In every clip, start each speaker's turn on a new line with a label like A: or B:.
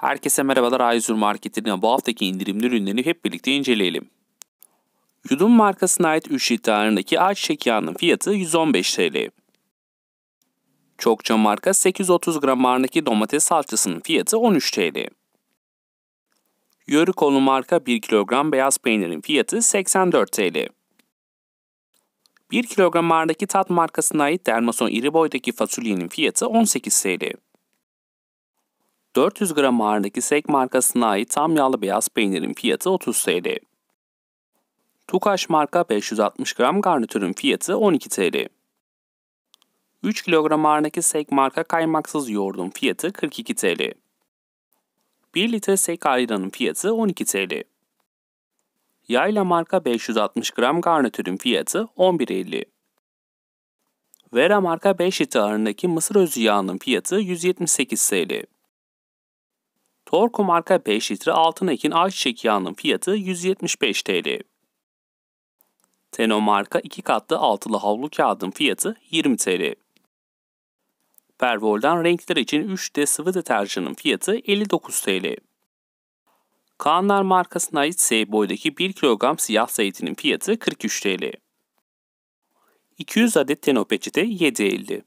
A: Herkese merhabalar Ayzur Market'inin bu haftaki indirimli ürünlerini hep birlikte inceleyelim. Yudum markasına ait 3 litrelerindeki ayçiçek yağının fiyatı 115 TL. Çokça marka 830 gram ağırındaki domates salçasının fiyatı 13 TL. Yörükolu marka 1 kilogram beyaz peynirin fiyatı 84 TL. 1 kilogram ağırındaki tat markasına ait Dermason iri boydaki fasulyenin fiyatı 18 TL. 400 gram ağırlığındaki Sek markasına ait tam yağlı beyaz peynirin fiyatı 30 TL. Tukaş marka 560 gram garnitürün fiyatı 12 TL. 3 kilogram ağırlığındaki Sek marka kaymaksız yoğurdun fiyatı 42 TL. 1 litre Sek ayranın fiyatı 12 TL. Yayla marka 560 gram garnitürün fiyatı 11.50. Vera marka 5 litre ağırlığındaki mısır özü yağının fiyatı 178 TL. Torku marka 5 litre altın ekin ayçiçek yağının fiyatı 175 TL. Teno marka 2 katlı altılı havlu kağıdın fiyatı 20 TL. Pervol'dan renkler için 3D sıvı deterjanın fiyatı 59 TL. Kaanlar markasına ait S boydaki 1 kilogram siyah zeytinin fiyatı 43 TL. 200 adet Teno peçete 7.50.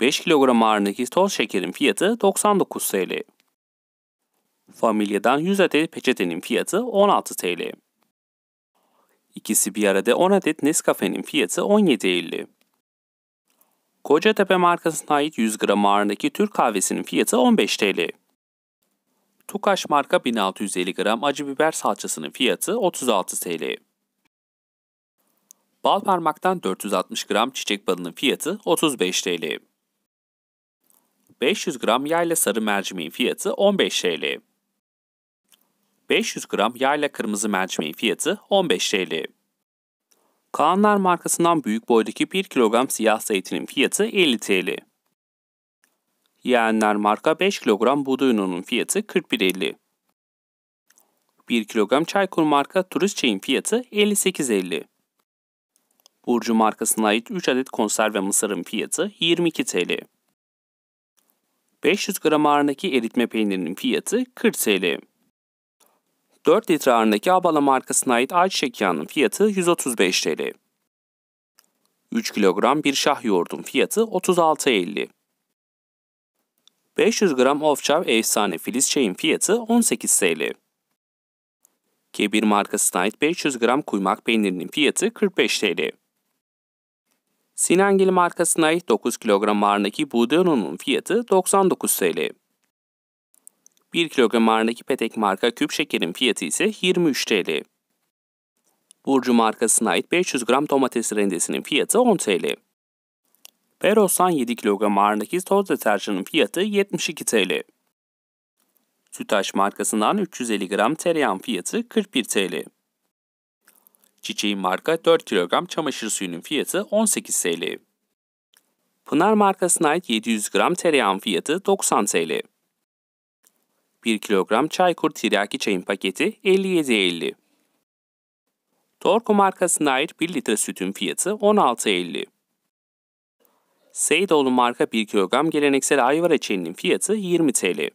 A: 5 kilogram ağırlığındaki toz şekerin fiyatı 99 TL. Familya'dan 100 adet peçetenin fiyatı 16 TL. İkisi bir arada 10 adet Nescafe'nin fiyatı 17.50. Kocatepe markasına ait 100 gram ağırındaki Türk kahvesinin fiyatı 15 TL. Tukaş marka 1650 gram acı biber salçasının fiyatı 36 TL. Bal parmaktan 460 gram çiçek balının fiyatı 35 TL. 500 gram yayla sarı mercimeğin fiyatı 15 TL. 500 gram yayla kırmızı mercimeğin fiyatı 15 TL. Kaanlar markasından büyük boydaki 1 kilogram siyah zeytinin fiyatı 50 TL. Yeğenler marka 5 kilogram buğday ununun fiyatı 41.50. 1 kilogram Çaykur marka turist çayın fiyatı 58.50. Burcu markasına ait 3 adet konserve mısırın fiyatı 22 TL. 500 gram ağırındaki eritme peynirinin fiyatı 40 TL. 4 litre ağırındaki Abala markasına ait ayçiçek yağının fiyatı 135 TL. 3 kilogram bir şah yoğurdun fiyatı 36.50. 500 gram Ofçav efsane filiz çayın fiyatı 18 TL. Kebir markasına ait 500 gram kuymak peynirinin fiyatı 45 TL. Sinengil markasına ait 9 kilogram ağırındaki buğday ununun fiyatı 99 TL. 1 kilogram ağırlığındaki petek marka küp şekerin fiyatı ise 23 TL. Burcu markasına ait 500 gram domates rendesinin fiyatı 10 TL. Perosan 7 kilogram ağırlığındaki toz deterjanın fiyatı 72 TL. Sütaş markasından 350 gram tereyağın fiyatı 41 TL. Çiçeğin marka 4 kilogram çamaşır suyunun fiyatı 18 TL. Pınar markasına ait 700 gram tereyağın fiyatı 90 TL. 1 kilogram Çaykur Tiryaki çayın paketi 57.50. Torku markasına ait 1 litre sütün fiyatı 16.50. Seydoğlu marka 1 kilogram geleneksel ayva çayının fiyatı 20 TL.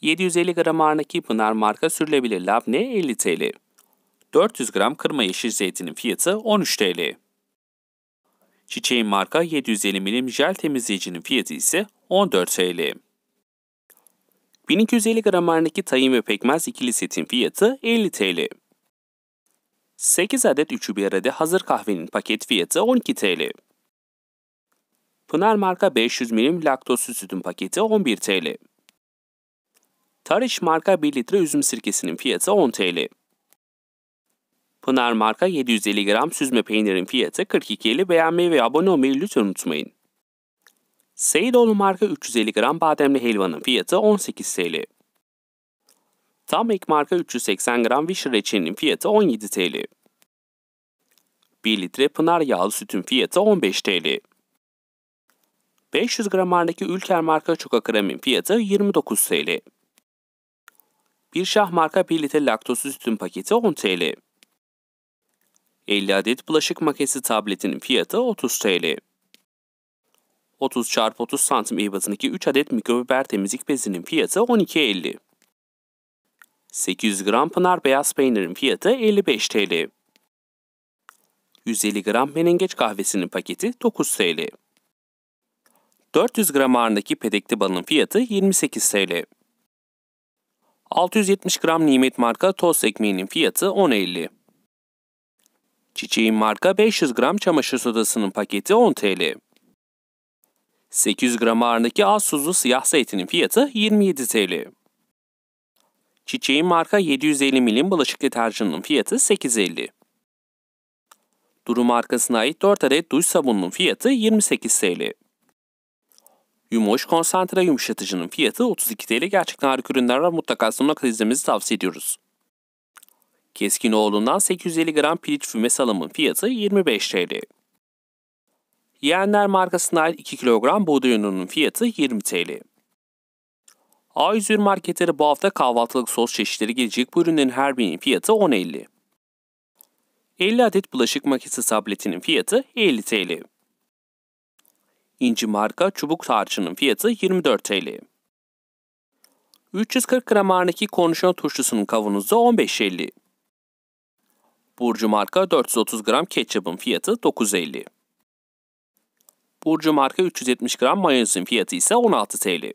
A: 750 gram ağırlığındaki Pınar marka sürülebilir labne 50 TL. 400 gram kırma yeşil zeytinin fiyatı 13 TL. Çiçeğin marka 750 milim jel temizleyicinin fiyatı ise 14 TL. 1250 gram harındaki tahin ve pekmez ikili setin fiyatı 50 TL. 8 adet üçü bir arada hazır kahvenin paket fiyatı 12 TL. Pınar marka 500 milim laktozsuz sütün paketi 11 TL. Tarış marka 1 litre üzüm sirkesinin fiyatı 10 TL. Pınar marka 750 gram süzme peynirin fiyatı 42 TL. beğenmeyi ve abone olmayı lütfen unutmayın. Seydoğlu marka 350 gram bademli helvanın fiyatı 18 TL. Tam ek marka 380 gram vişre reçelinin fiyatı 17 TL. 1 litre pınar yağlı sütün fiyatı 15 TL. 500 gram ağırlığındaki Ülker marka Çoka kremin fiyatı 29 TL. Bir şah marka 1 litre laktozsuz sütün paketi 10 TL. 50 adet bulaşık makesi tabletinin fiyatı 30 TL. 30 çarpı 30 santim ebatındaki 3 adet mikrofiber temizlik bezinin fiyatı 12.50. 800 gram pınar beyaz peynirin fiyatı 55 TL. 150 gram menengeç kahvesinin paketi 9 TL. 400 gram ağırındaki pedekli balın fiyatı 28 TL. 670 gram nimet marka toz ekmeğinin fiyatı 10.50. Çiçeğin marka 500 gram çamaşır sodasının paketi 10 TL. 800 gram ağırındaki az tuzlu siyah zeytinin fiyatı 27 TL. Çiçeğin marka 750 milim bulaşık deterjanının fiyatı 8.50. Duru markasına ait 4 adet duş sabununun fiyatı 28 TL. Yumoş konsantre yumuşatıcının fiyatı 32 TL. Gerçekten harika ürünler var. Mutlaka sonuna kadar izlemenizi tavsiye ediyoruz. Keskin oğlundan 850 gram piliç füme salamın fiyatı 25 TL. Yeğenler markasına ait 2 kilogram buğday ununun fiyatı 20 TL. A101 marketleri bu hafta kahvaltılık sos çeşitleri gelecek bu ürünlerin her birinin fiyatı 10.50. 50 adet bulaşık makinesi tabletinin fiyatı 50 TL. İnci marka çubuk tarçının fiyatı 24 TL. 340 gram ağırındaki konuşan turşusunun kavanozda 15.50. Burcu marka 430 gram ketçapın fiyatı 9.50. Burcu marka 370 gram mayonezin fiyatı ise 16 TL.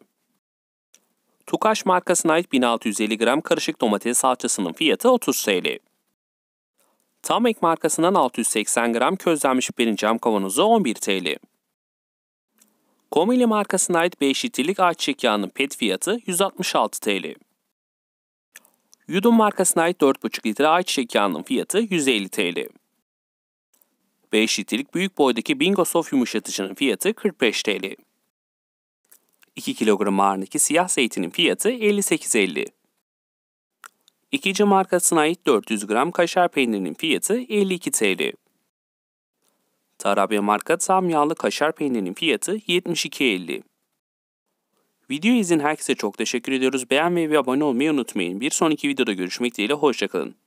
A: Tukaş markasına ait 1650 gram karışık domates salçasının fiyatı 30 TL. Tamek markasından 680 gram közlenmiş biberin cam kavanozu 11 TL. Komili markasına ait 5 litrelik ayçiçek yağının pet fiyatı 166 TL. Yudum markasına ait 4,5 litre ayçiçek yağının fiyatı 150 TL. 5 litrelik büyük boydaki Bingo Sof yumuşatıcının fiyatı 45 TL. 2 kilogram ağırlığındaki siyah zeytinin fiyatı 58.50. İkinci markasına ait 400 gram kaşar peynirinin fiyatı 52 TL. Tarabya marka tam yağlı kaşar peynirinin fiyatı 72.50. Video izin herkese çok teşekkür ediyoruz. Beğenmeyi ve abone olmayı unutmayın. Bir sonraki videoda görüşmek dileğiyle hoşçakalın.